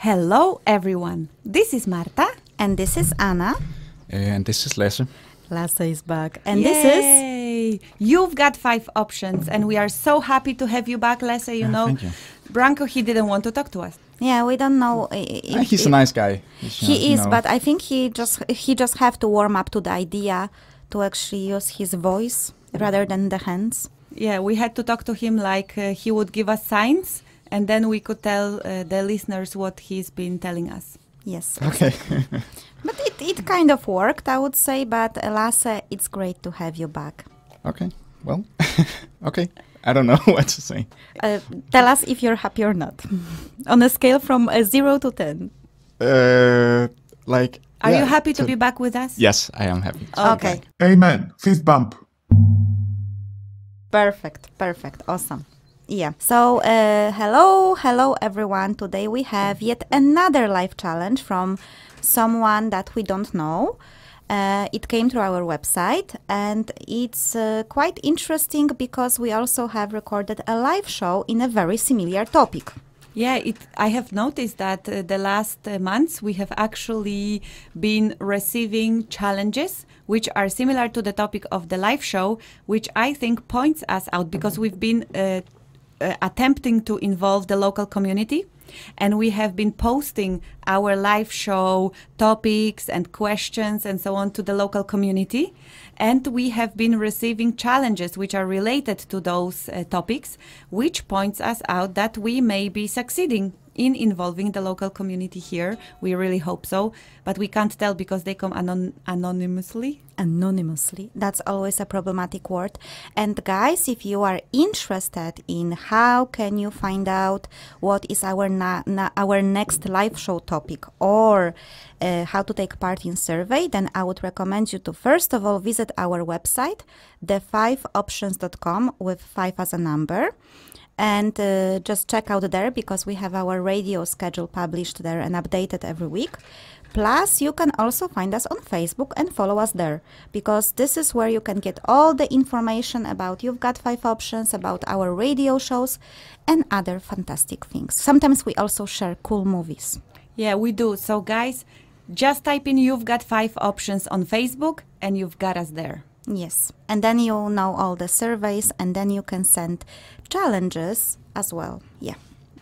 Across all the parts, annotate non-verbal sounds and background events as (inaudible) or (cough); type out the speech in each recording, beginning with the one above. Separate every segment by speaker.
Speaker 1: Hello, everyone. This is Marta. And this is Anna.
Speaker 2: And this is Lasse.
Speaker 3: Lasse is back. And Yay. this
Speaker 1: is. You've got five options, and we are so happy to have you back, Lasse. You know, you. Branko, he didn't want to talk to us.
Speaker 3: Yeah, we don't know. Uh,
Speaker 2: he's a nice guy. He's he is, know. but I
Speaker 3: think he just he just have to warm up to the idea to
Speaker 1: actually use his voice rather than the hands. Yeah, we had to talk to him like uh, he would give us signs and then we could tell uh, the listeners what he's been telling us. Yes.
Speaker 3: Okay. (laughs) but it, it kind of worked, I would say. But alas, uh, it's great to have you back.
Speaker 2: Okay. Well, (laughs) okay. I don't know (laughs) what to say.
Speaker 3: Uh, tell us if you're happy or not. On a scale from uh, 0 to 10.
Speaker 2: Uh, like. Are yeah, you happy to, to, be back with us? Yes, I am happy. Okay. okay.
Speaker 3: Amen. Fist bump. Perfect. Perfect. Awesome yeah so uh, hello hello everyone today we have yet another live challenge from someone that we don't know uh, it came to our website and it's uh, quite interesting because we also have recorded a live show in a very similar topic
Speaker 1: yeah, it, I have noticed that uh, the last uh, months we have actually been receiving challenges which are similar to the topic of the live show, which I think points us out because we've been uh, uh, attempting to involve the local community and we have been posting our live show topics and questions and so on to the local community and we have been receiving challenges which are related to those uh, topics which points us out that we may be succeeding in involving the local community here. We really hope so, but we can't tell because they come anon anonymously.
Speaker 3: Anonymously.
Speaker 1: That's always a problematic word. And guys, if you are interested
Speaker 3: in how can you find out what is our our next live show topic or uh, how to take part in survey, then I would recommend you to first of all visit our website, the5options.com with 5 as a number and uh, just check out there because we have our radio schedule published there and updated every week. Plus, you can also find us on Facebook and follow us there because this is where you can get all the information about You've Got Five Options, about our radio shows, and other fantastic things. Sometimes we also share cool movies.
Speaker 1: Yeah, we do. So, guys, just type in You've Got Five Options on Facebook and you've got us there.
Speaker 3: Yes. And then you'll know all the surveys and then you can send
Speaker 1: challenges as well. Yeah.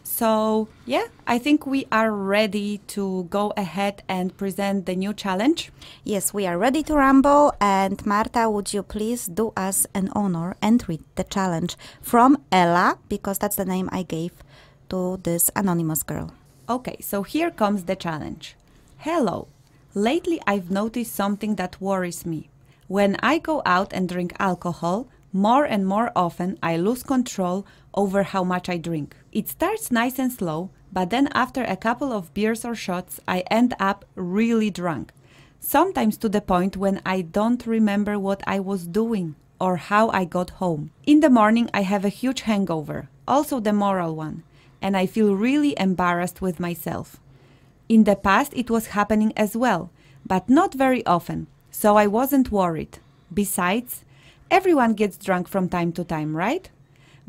Speaker 1: So, yeah, I think we are ready to go ahead and present the new challenge. Yes, we are ready to rumble.
Speaker 3: And Marta, would you please do us an honor and read the challenge from Ella,
Speaker 1: because that's the name I gave to this anonymous girl. Okay, so here comes the challenge. Hello. Lately I've noticed something that worries me. When I go out and drink alcohol, more and more often I lose control over how much I drink. It starts nice and slow, but then after a couple of beers or shots, I end up really drunk. Sometimes to the point when I don't remember what I was doing or how I got home. In the morning, I have a huge hangover, also the moral one, and I feel really embarrassed with myself. In the past, it was happening as well, but not very often, so I wasn't worried. Besides, everyone gets drunk from time to time, right?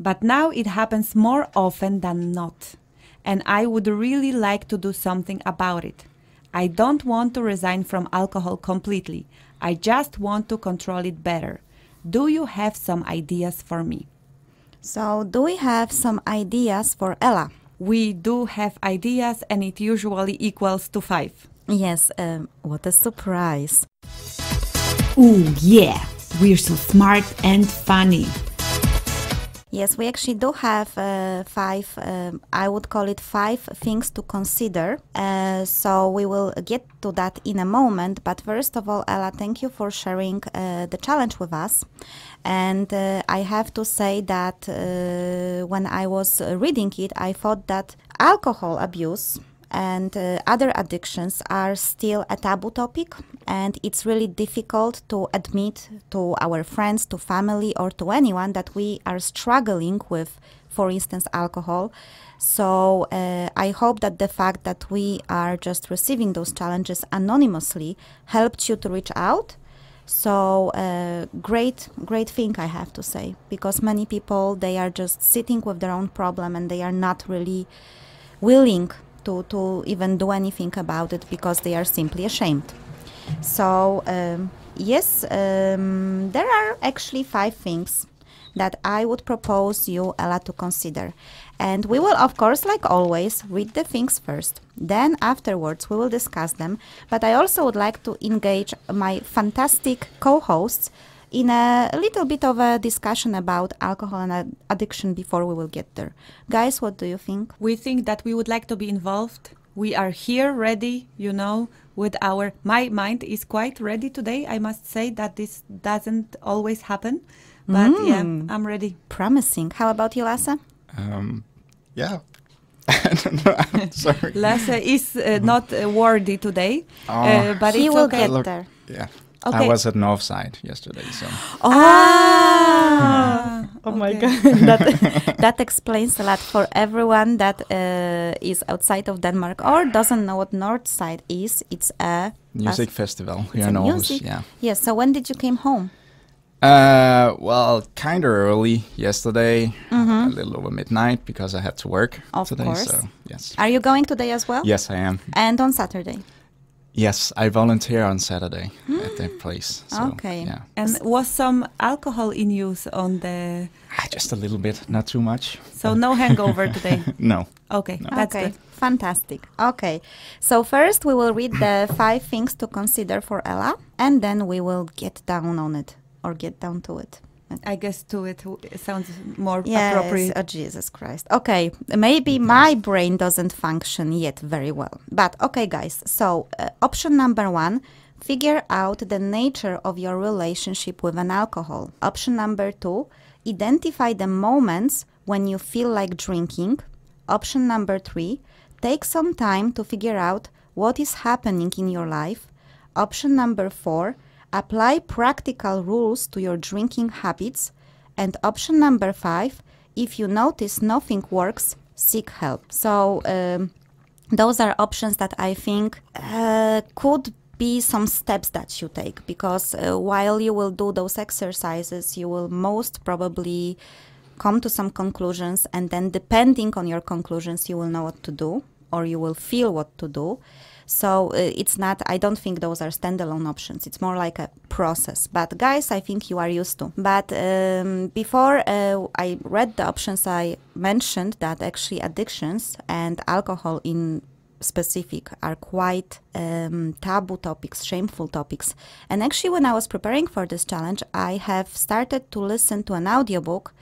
Speaker 1: But now it happens more often than not, and I would really like to do something about it. I don't want to resign from alcohol completely. I just want to control it better. Do you have some ideas for me? So, do we have some ideas for Ella? we do have ideas and it usually equals to five. Yes, um, what a surprise. Oh, yeah, we're so smart and funny.
Speaker 3: Yes, we actually do have uh, five, um, I would call it five things to consider. Uh, so we will get to that in a moment. But first of all, Ella, thank you for sharing uh, the challenge with us. And uh, I have to say that uh, when I was reading it, I thought that alcohol abuse and uh, other addictions are still a taboo topic and it's really difficult to admit to our friends to family or to anyone that we are struggling with for instance alcohol so uh, i hope that the fact that we are just receiving those challenges anonymously helped you to reach out so uh, great great thing i have to say because many people they are just sitting with their own problem and they are not really willing to, to even do anything about it because they are simply ashamed. So, um, yes, um, there are actually five things that I would propose you, Ella, to consider. And we will, of course, like always, read the things first. Then, afterwards, we will discuss them. But I also would like to engage my fantastic co hosts in a little bit of a discussion about alcohol and addiction before we
Speaker 1: will get there. Guys, what do you think? We think that we would like to be involved. We are here ready, you know, with our my mind is quite ready today. I must say that this doesn't always happen. But mm. yeah, I'm ready. Promising. How about you, Lassa?
Speaker 2: Um, yeah, no, (laughs) I'm sorry.
Speaker 1: Lasse is uh, not uh, worthy today, oh. uh, but he will okay. get there. Yeah. Okay. I was
Speaker 2: at Northside yesterday, so. Oh,
Speaker 1: ah, (laughs) oh my god! (laughs) that
Speaker 3: that explains a lot for everyone that uh, is outside of Denmark or doesn't know what Northside is. It's a music
Speaker 2: festival here in Aarhus. Yeah.
Speaker 3: Yeah. So when did you came home?
Speaker 2: Uh, well, kind of early yesterday, mm -hmm. a little over midnight because I had to work of today. Course. So
Speaker 3: yes. Are you going today as well? Yes, I am. And
Speaker 1: on Saturday.
Speaker 2: Yes, I volunteer on Saturday mm. at that hmm. place.
Speaker 1: So, okay. Yeah. And was some alcohol in use on the?
Speaker 2: Ah, just a little bit, not too much.
Speaker 3: So no
Speaker 1: hangover today. (laughs) no. Okay, no. that's okay. good. Fantastic. Okay,
Speaker 3: so first we will read the (coughs) five things to consider for Ella, and then we will get down on it or get down to it.
Speaker 1: I guess to it sounds more yes, oh, appropriate. Oh, Jesus Christ.
Speaker 3: Okay, maybe my brain doesn't function yet very well. But okay, guys, so uh, option number one figure out the nature of your relationship with an alcohol. Option number two identify the moments when you feel like drinking. Option number three take some time to figure out what is happening in your life. Option number four Apply practical rules to your drinking habits. And option number five, if you notice nothing works, seek help. So um, those are options that I think uh, could be some steps that you take because uh, while you will do those exercises, you will most probably come to some conclusions, and then depending on your conclusions, you will know what to do or you will feel what to do. So uh, it's not, I don't think those are standalone options. It's more like a process. But guys, I think you are used to. But um, before uh, I read the options, I mentioned that actually addictions and alcohol in specific are quite um, taboo topics, shameful topics. And actually, when I was preparing for this challenge, I have started to listen to an audiobook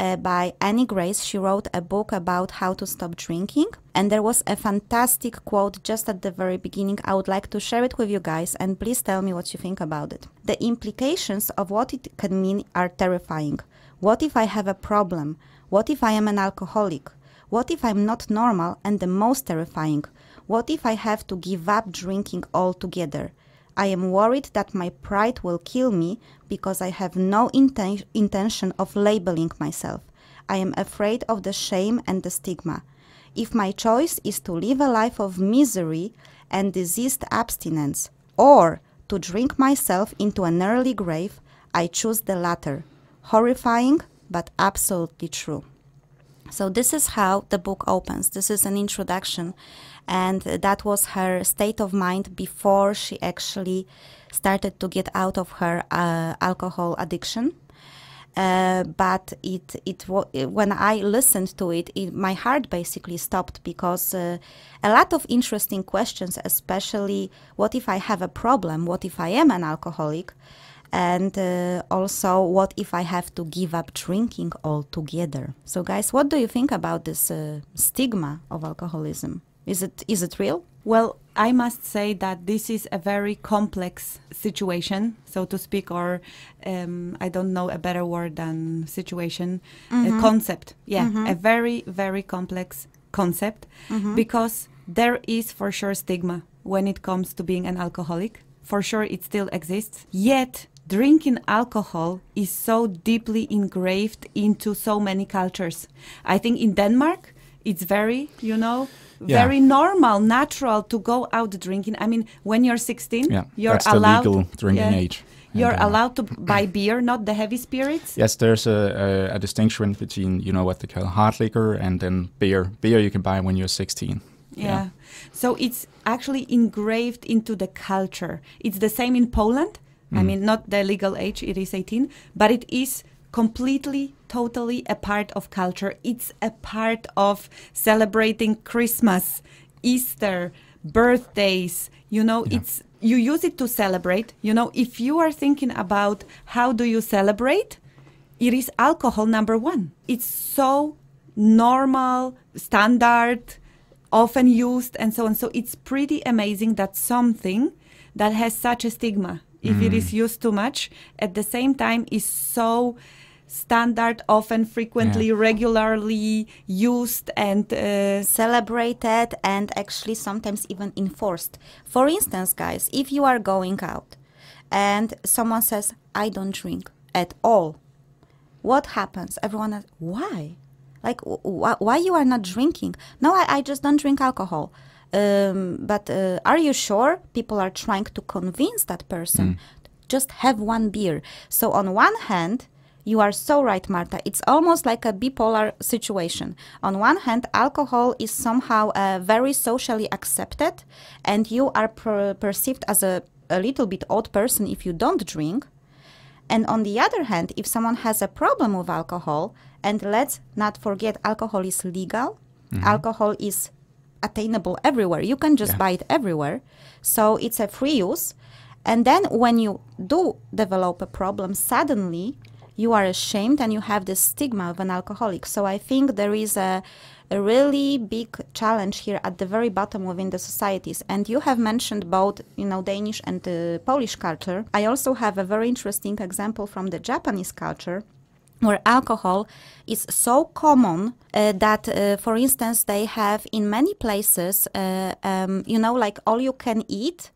Speaker 3: uh, by Annie Grace. She wrote a book about how to stop drinking. And there was a fantastic quote just at the very beginning. I would like to share it with you guys, and please tell me what you think about it. The implications of what it can mean are terrifying. What if I have a problem? What if I am an alcoholic? What if I'm not normal? And the most terrifying, what if I have to give up drinking altogether? I am worried that my pride will kill me because I have no inten intention of labeling myself. I am afraid of the shame and the stigma. If my choice is to live a life of misery and diseased abstinence, or to drink myself into an early grave, I choose the latter. Horrifying, but absolutely true. So this is how the book opens. This is an introduction, and that was her state of mind before she actually started to get out of her uh, alcohol addiction. Uh, but it it when I listened to it, it my heart basically stopped because uh, a lot of interesting questions, especially what if I have a problem, what if I am an alcoholic, and uh, also what if i have to give up drinking altogether so guys what do you think about this uh, stigma of alcoholism
Speaker 1: is it is it real well i must say that this is a very complex situation so to speak or um, i don't know a better word than situation mm -hmm. concept yeah mm -hmm. a very very complex concept mm -hmm. because there is for sure stigma when it comes to being an alcoholic for sure it still exists. Yet drinking alcohol is so deeply engraved into so many cultures. I think in Denmark, it's very, you know, yeah. very normal, natural to go out drinking. I mean, when you're 16, yeah, you're that's allowed the legal drinking yeah, age. You're and, uh, allowed to buy beer, not the heavy spirits.
Speaker 2: Yes, there's a, a, a, distinction between you know what they call hard liquor and then beer. Beer you can buy when you're 16. yeah.
Speaker 1: yeah. so it's actually engraved into the culture. It's the same in Poland Mm. I mean, not the legal age, it is 18, but it is completely totally a part of culture it's a part of celebrating christmas easter birthdays you know yeah. it's you use it to celebrate you know if you are thinking about how do you celebrate it is alcohol number 1 it's so normal standard often used and so on so it's pretty amazing that something that has such a stigma if mm. it is mm. used too much. At the same time, is so standard, often, frequently, yeah. regularly used and uh, celebrated, and actually sometimes even
Speaker 3: enforced. For instance, guys, if you are going out and someone says, "I don't drink at all," what happens? Everyone asks, "Why?" Like, wh wh why you are not drinking? No, I, I just don't drink alcohol um, but uh, are you sure people are trying to convince that person? Mm. Just have one beer. So, on one hand, you are so right, Marta. It's almost like a bipolar situation. On one hand, alcohol is somehow uh, very socially accepted, and you are per perceived as a, a little bit odd person if you don't drink. And on the other hand, if someone has a problem with alcohol, and let's not forget, alcohol is legal, mm -hmm. alcohol is attainable everywhere. You can just yeah. buy it everywhere. So it's a free use. And then when you do develop a problem, suddenly you are ashamed and you have this stigma of an alcoholic. So I think there is a, a really big challenge here at the very bottom within the societies. And you have mentioned both, you know, Danish and the uh, Polish culture. I also have a very interesting example from the Japanese culture where alcohol is so common uh, that, uh, for instance, they have in many places, uh, um, you know, like all you can eat,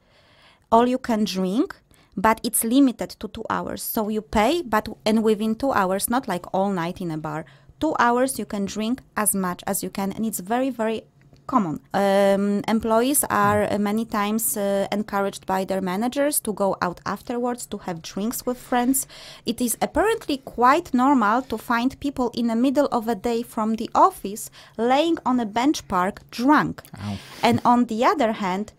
Speaker 3: all you can drink, but it's limited to two hours. So you pay, but and within two hours, not like all night in a bar. Two hours you can drink as much as you can, and it's very, very common. Um, employees are many times uh, encouraged by their managers to go out afterwards to have drinks with friends. It is apparently quite normal to find people in the middle of a day from the office laying on a bench park drunk. Ow. And on the other hand,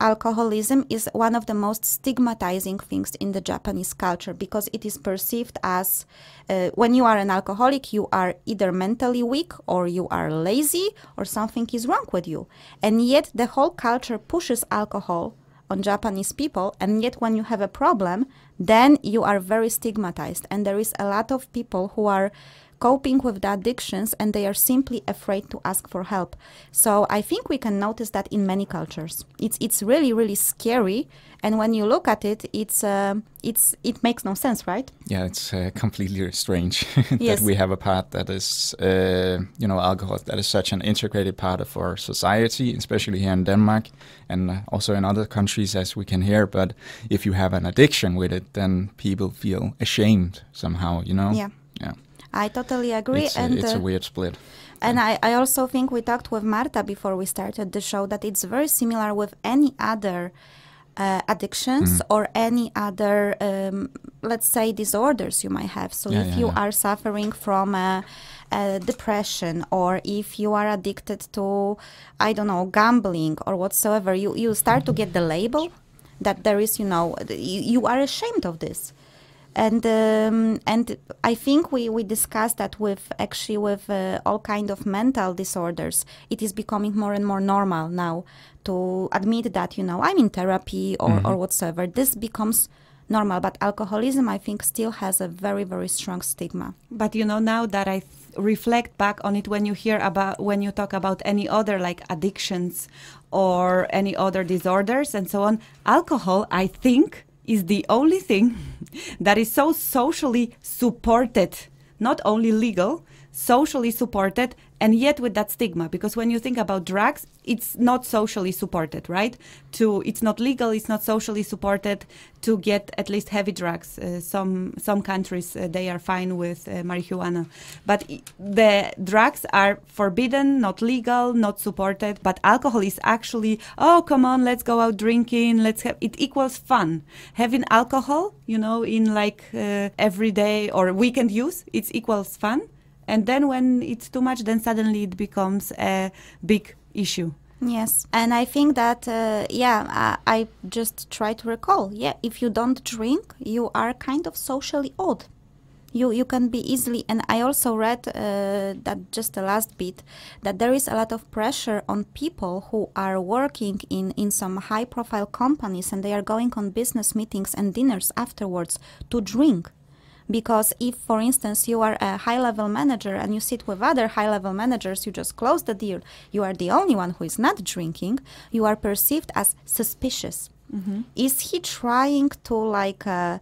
Speaker 3: alcoholism is one of the most stigmatizing things in the Japanese culture because it is perceived as uh, when you are an alcoholic, you are either mentally weak or you are lazy or something is wrong with you. And yet, the whole culture pushes alcohol on Japanese people, and yet, when you have a problem, then you are very stigmatized. And there is a lot of people who are coping with the addictions and they are simply afraid to ask for help. So I think we can notice that in many cultures. It's it's really really scary, and when you look at it, it's uh, it's it makes no sense, right?
Speaker 2: Yeah, it's uh, completely strange (laughs) that yes. we have a part that is uh, you know alcohol that is such an integrated part of our society, especially here in Denmark and also in other countries as we can hear. But if you have an addiction with it, then people feel ashamed somehow, you know? Yeah. Yeah.
Speaker 3: I totally agree. It's and it's uh, a weird split. And I, I also think we talked with Marta before we started the show that it's very similar with any other uh, addictions mm. or any other, um, let's say, disorders you might have. So yeah, if yeah, you are suffering from a, uh, a uh, depression or if you are addicted to, I don't know, gambling or whatsoever, you, you start to get the label that there is, you know, you, you are ashamed of this and um, and I think we we discussed that with actually with uh, all kind of mental disorders. It is becoming more and more normal now to admit that you know I'm in therapy or mm -hmm. or whatsoever. This becomes normal, but alcoholism I
Speaker 1: think still has a very very strong stigma. But you know now that I reflect back on it when you hear about when you talk about any other like addictions or any other disorders and so on alcohol i think is the only thing (laughs) that is so socially supported, not only legal, socially supported and yet with that stigma because when you think about drugs it's not socially supported right to it's not legal it's not socially supported to get at least heavy drugs uh, some some countries uh, they are fine with uh, marijuana but the drugs are forbidden not legal not supported but alcohol is actually oh come on let's go out drinking let's have it equals fun having alcohol you know in like uh, everyday or weekend use it equals fun and then when it's too much then suddenly it becomes a big issue Yes, and I think that uh,
Speaker 3: yeah, I, I, just try to recall. Yeah, if you don't drink, you are kind of socially odd. You you can be easily. And I also read uh, that just the last bit that there is a lot of pressure on people who are working in in some high profile companies and they are going on business meetings and dinners afterwards to drink because if, for instance, you are a high level manager and you sit with other high level managers, you just close the deal, you are the only one who is not drinking, you are perceived as suspicious. Mm-hmm. Is he trying to like uh,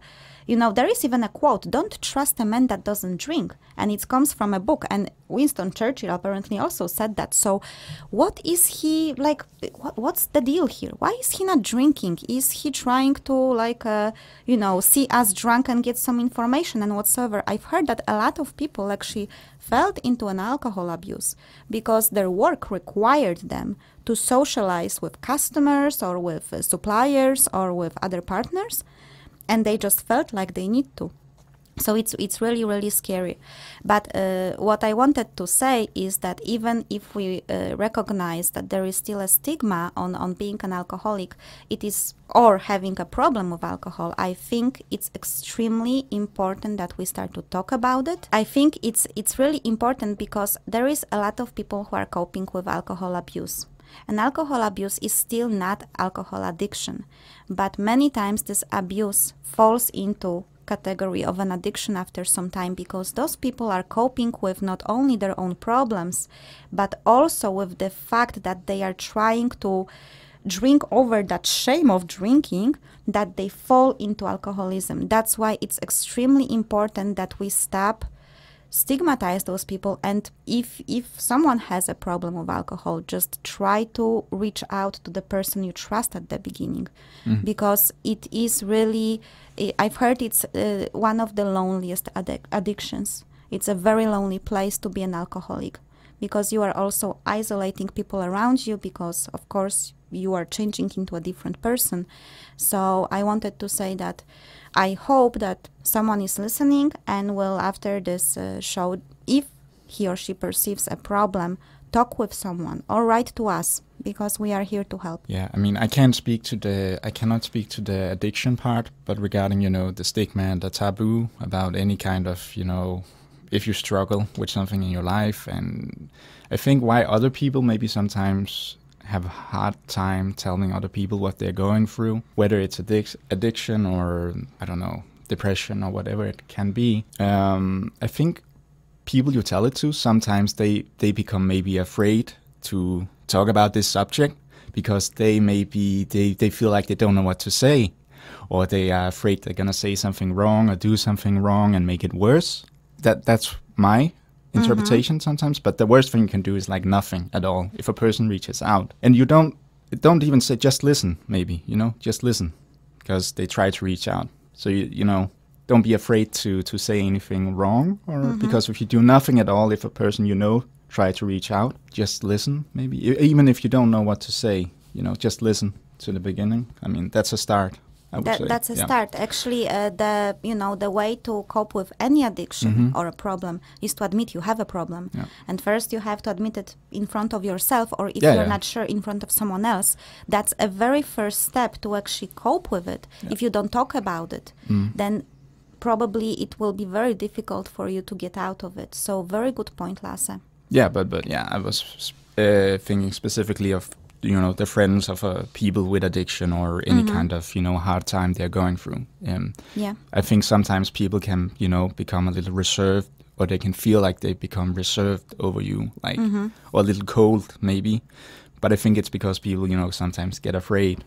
Speaker 3: you know, there is even a quote, don't trust a man that doesn't drink. And it comes from a book. And Winston Churchill apparently also said that. So, what is he like? what's the deal here? Why is he not drinking? Is he trying to, like, uh, you know, see us drunk and get some information and whatsoever? I've heard that a lot of people actually fell into an alcohol abuse because their work required them to socialize with customers or with uh, suppliers or with other partners and they just felt like they need to so it's it's really really scary but uh, what i wanted to say is that even if we uh, recognize that there is still a stigma on on being an alcoholic it is or having a problem with alcohol i think it's extremely important that we start to talk about it i think it's it's really important because there is a lot of people who are coping with alcohol abuse and alcohol abuse is still not alcohol addiction, but many times this abuse falls into category of an addiction after some time because those people are coping with not only their own problems but also with the fact that they are trying to drink over that shame of drinking that they fall into alcoholism that's why it's extremely important that we stop stigmatize those people and if if someone has a problem of alcohol just try to reach out to the person you trust at the beginning mm. because it is really i've heard it's uh, one of the loneliest addic addictions it's a very lonely place to be an alcoholic because you are also isolating people around you because of course you are changing into a different person. So I wanted to say that I hope that someone is listening and will, after this uh, show, if he or she perceives a problem, talk with someone or write to us because we are here to help.
Speaker 2: Yeah, I mean, I can't speak to the, I cannot speak to the addiction part, but regarding, you know, the stigma and the taboo about any kind of, you know, if you struggle with something in your life. And I think why other people maybe sometimes have a hard time telling other people what they're going through, whether it's addic addiction or, I don't know, depression or whatever it can be. Um, I think people you tell it to sometimes they, they become maybe afraid to talk about this subject because they maybe they, they feel like they don't know what to say or they are afraid they're going to say something wrong or do something wrong and make it worse. That That's my interpretation mm-hmm. sometimes but the worst thing you can do is like nothing at all if a person reaches out and you don't don't even say just listen maybe you know just listen because they try to reach out so you you know don't be afraid to to say anything wrong or mm-hmm. because if you do nothing at all if a person you know try to reach out just listen maybe even if you don't know what to say you know just listen to the beginning i mean that's a start that, that's a yeah.
Speaker 3: start. Actually, uh, the you know the way to cope with any addiction mm -hmm. or a problem is to admit you have a problem, yeah. and first you have to admit it in front of yourself, or if yeah, you're not sure, in front of someone else. That's a very first step to actually cope with it. If you don't talk about it, mm. then probably it will be very difficult for you to get out of it. So, very good point, Lasse. Yeah,
Speaker 2: but but yeah, I was uh, thinking specifically of you know the friends of uh, people with addiction or any mm-hmm. kind of you know hard time they're going through. Um, yeah, I think sometimes people can you know become a little reserved, or they can feel like they become reserved over you, like mm-hmm. or a little cold maybe. But I think it's because people you know sometimes get afraid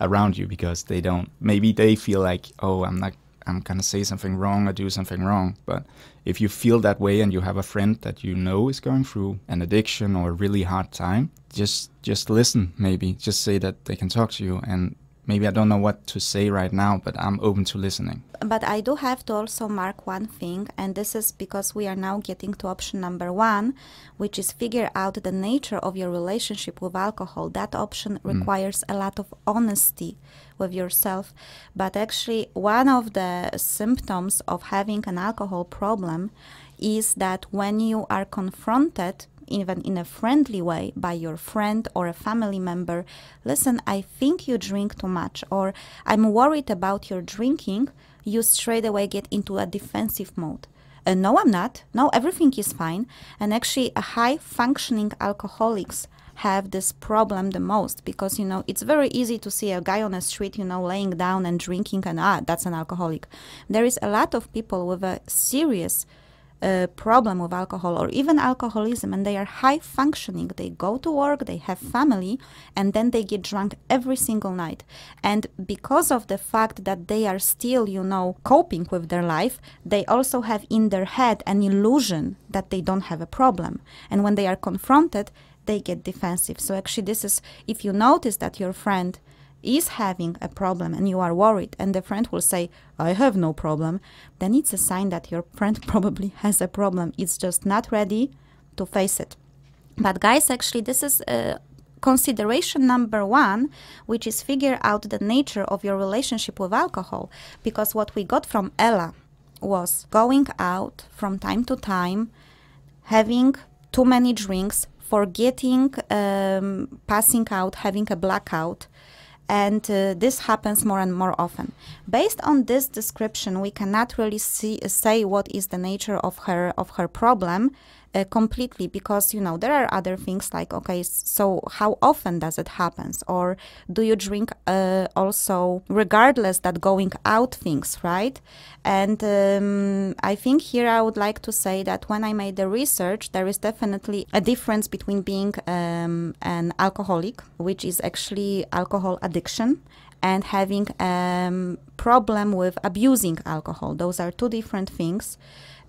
Speaker 2: around you because they don't maybe they feel like oh I'm not I'm gonna say something wrong or do something wrong. But if you feel that way and you have a friend that you know is going through an addiction or a really hard time, just just listen maybe. Just say that they can talk to you and maybe I don't know what to say right now, but I'm open to listening.
Speaker 3: But I do have to also mark one thing, and this is because we are now getting to option number one, which is figure out the nature of your relationship with alcohol. That option mm. requires mm. a lot of honesty with yourself. But actually, one of the symptoms of having an alcohol problem is that when you are confronted even in a friendly way by your friend or a family member, listen, I think you drink too much, or I'm worried about your drinking, you straight away get into a defensive mode. Uh, no, I'm not. No, everything is fine. And actually, uh, high functioning alcoholics have this problem the most because you know it's very easy to see a guy on the street you know laying down and drinking and ah that's an alcoholic there is a lot of people with a serious a problem with alcohol or even alcoholism and they are high functioning they go to work they have family and then they get drunk every single night and because of the fact that they are still you know coping with their life they also have in their head an illusion that they don't have a problem and when they are confronted they get defensive so actually this is if you notice that your friend is having a problem and you are worried and the friend will say i have no problem then it's a sign that your friend (laughs) probably has a problem it's just not ready to face it but guys actually this is uh, consideration number one, which is figure out the nature of your relationship with alcohol. Because what we got from Ella was going out from time to time, having too many drinks, forgetting, um, passing out, having a blackout, and uh, this happens more and more often. Based on this description, we cannot really see, say what is the nature of her of her problem uh, completely because you know there are other things like okay so how often does it happens or do you drink uh, also regardless that going out things right and um, i think here i would like to say that when i made the research there is definitely a difference between being um, an alcoholic which is actually alcohol addiction and having um, problem with abusing alcohol. Those are two different things.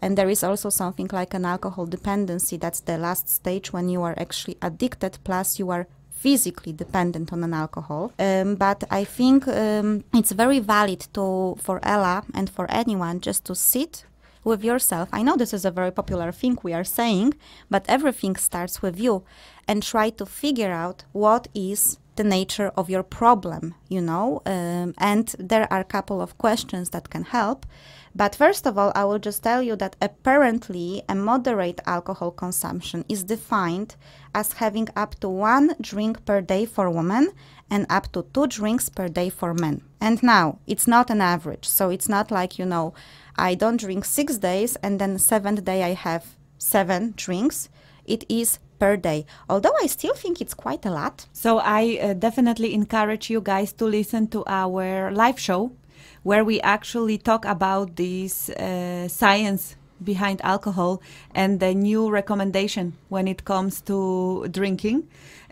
Speaker 3: And there is also something like an alcohol dependency. That's the last stage when you are actually addicted, plus you are physically dependent on an alcohol. Um, but I think um, it's very valid to for Ella and for anyone just to sit with yourself. I know this is a very popular thing we are saying, but everything starts with you and try to figure out what is the nature of your problem, you know? Um, and there are a couple of questions that can help. But first of all, I will just tell you that apparently a moderate alcohol consumption is defined as having up to one drink per day for women and up to two drinks per day for men. And now it's not an average. So it's not like, you know, I don't drink six days and then seventh day I have seven drinks. It
Speaker 1: is per day, although I still think it's quite a lot. So I uh, definitely encourage you guys to listen to our live show where we actually talk about this uh, science behind alcohol and the new recommendation when it comes to drinking.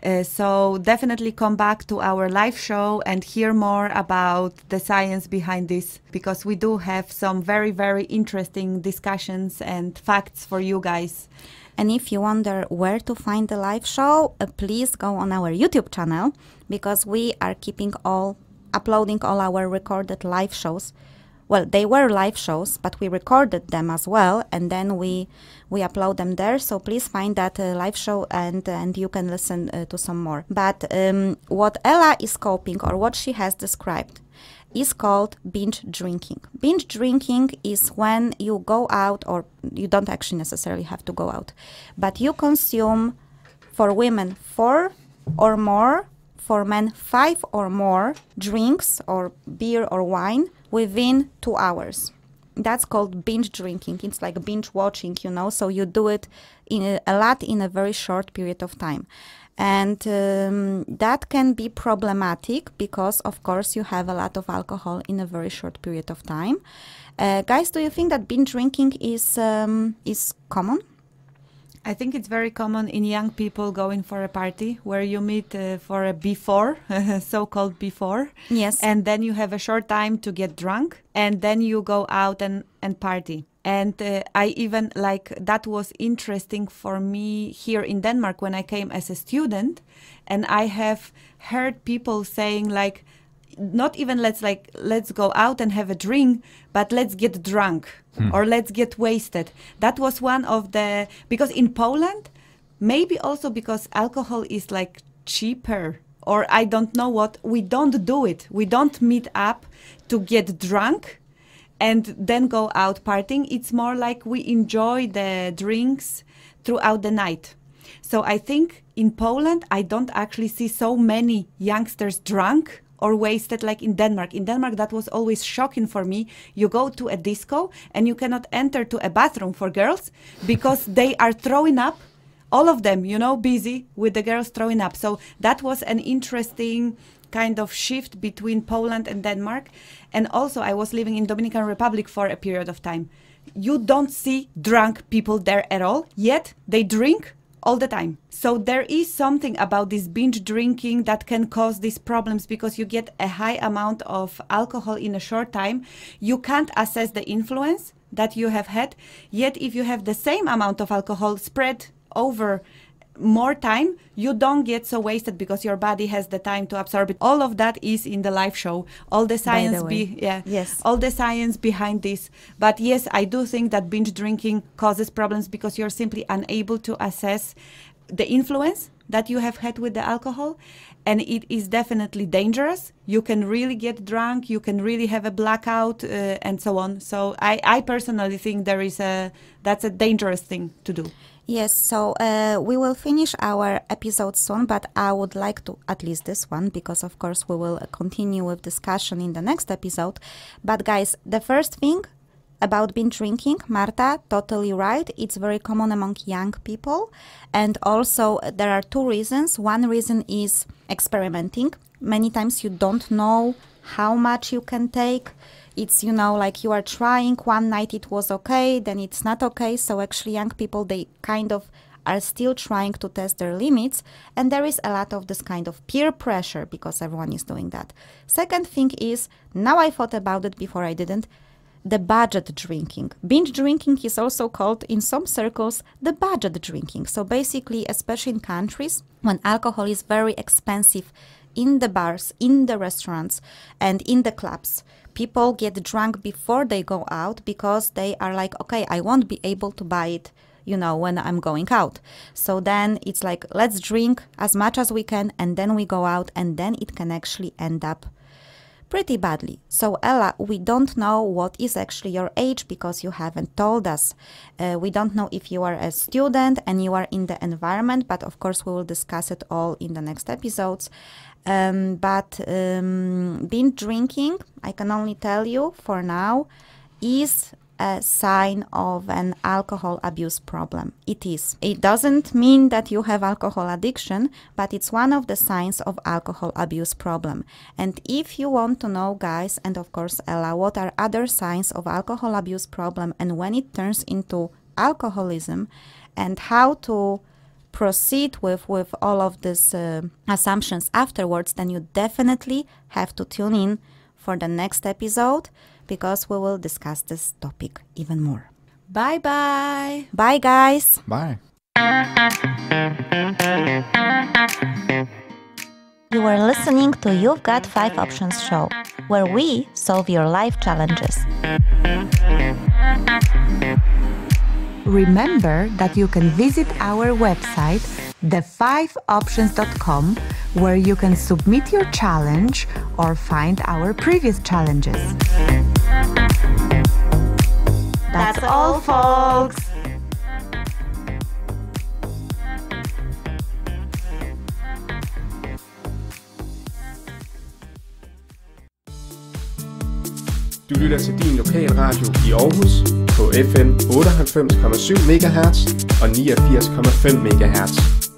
Speaker 1: Uh, so definitely come back to our live show and hear more about the science behind this because we do have some very very interesting discussions and facts for you guys and if you wonder where
Speaker 3: to find the live show, uh, please go on our YouTube channel because we are keeping all uploading all our recorded live shows. Well, they were live shows, but we recorded them as well, and then we we upload them there. So please find that uh, live show, and and you can listen uh, to some more. But um, what Ella is coping or what she has described is called binge drinking. Binge drinking is when you go out, or you don't actually necessarily have to go out, but you consume for women four or more, for men five or more drinks or beer or wine within two hours. That's called binge drinking. It's like binge watching, you know, so you do it in a, a lot in a very short period of time and um, that can be problematic because of course you have a lot of alcohol in a very short period of time uh, guys do you think that binge drinking is um, is common
Speaker 1: I think it's very common in young people going for a party where you meet uh, for a before, (laughs) so called before. Yes. And then you have a short time to get drunk and then you go out and, and party and uh, i even like that was interesting for me here in denmark when i came as a student and i have heard people saying like not even let's like let's go out and have a drink but let's get drunk hmm. or let's get wasted that was one of the because in poland maybe also because alcohol is like cheaper or i don't know what we don't do it we don't meet up to get drunk and then go out partying. It's more like we enjoy the drinks throughout the night. So I think in Poland, I don't actually see so many youngsters drunk or wasted like in Denmark. In Denmark, that was always shocking for me. You go to a disco and you cannot enter to a bathroom for girls because (laughs) they are throwing up. All of them, you know, busy with the girls throwing up. So that was an interesting kind of shift between Poland and Denmark. And also, I was living in Dominican Republic for a period of time. You don't see drunk people there at all, yet they drink all the time. So there is something about this binge drinking that can cause these problems because you get a high amount of alcohol in a short time. You can't assess the influence that you have had. Yet if you have the same amount of alcohol spread over more time you don't get so wasted because your body has the time to absorb it all of that is in the live show all the science the be, yeah yes all the science behind this but yes i do think that binge drinking causes problems because you're simply unable to assess the influence that you have had with the alcohol and it is definitely dangerous you can really get drunk you can really have a blackout uh, and so on so I, I personally think there is a that's a dangerous thing to do Yes, so uh, we
Speaker 3: will finish our episode soon, but I would like to, at least this one, because of course we will continue with discussion in the next episode. But guys, the first thing about binge drinking, Marta, totally right. It's very common among young people. And also, there are two reasons. One reason is experimenting. Many times you don't know how much you can take it's you know like you are trying one night it was okay then it's not okay so actually young people they kind of are still trying to test their limits and there is a lot of this kind of peer pressure because everyone is doing that second thing is now i thought about it before i didn't the budget drinking. Binge drinking is also called in some circles the budget drinking. So basically, especially in countries when alcohol is very expensive in the bars, in the restaurants, and in the clubs. People get drunk before they go out because they are like, okay, I won't be able to buy it, you know, when I'm going out. So then it's like, let's drink as much as we can, and then we go out, and then it can actually end up pretty badly. So, Ella, we don't know what is actually your age because you haven't told us. Uh, we don't know if you are a student and you are in the environment, but of course, we will discuss it all in the next episodes. Um, but um, binge drinking, I can only tell you for now, is a sign of an alcohol abuse problem. It is. It doesn't mean that you have alcohol addiction, but it's one of the signs of alcohol abuse problem. And if you want to know, guys, and of course, Ella, what are other signs of alcohol abuse problem and when it turns into alcoholism and how to proceed with with all of these uh, assumptions afterwards then you definitely have to tune in for the next episode because we will discuss this topic even more bye bye bye guys bye you are listening to You've Got 5 Options show, where we solve your life challenges
Speaker 1: remember that you can visit our website, the5options.com, where you can submit your challenge or find our previous challenges. That's all, folks!
Speaker 2: Du lytter til din lokale radio i Aarhus på FM 98,7 MHz og 89,5 MHz.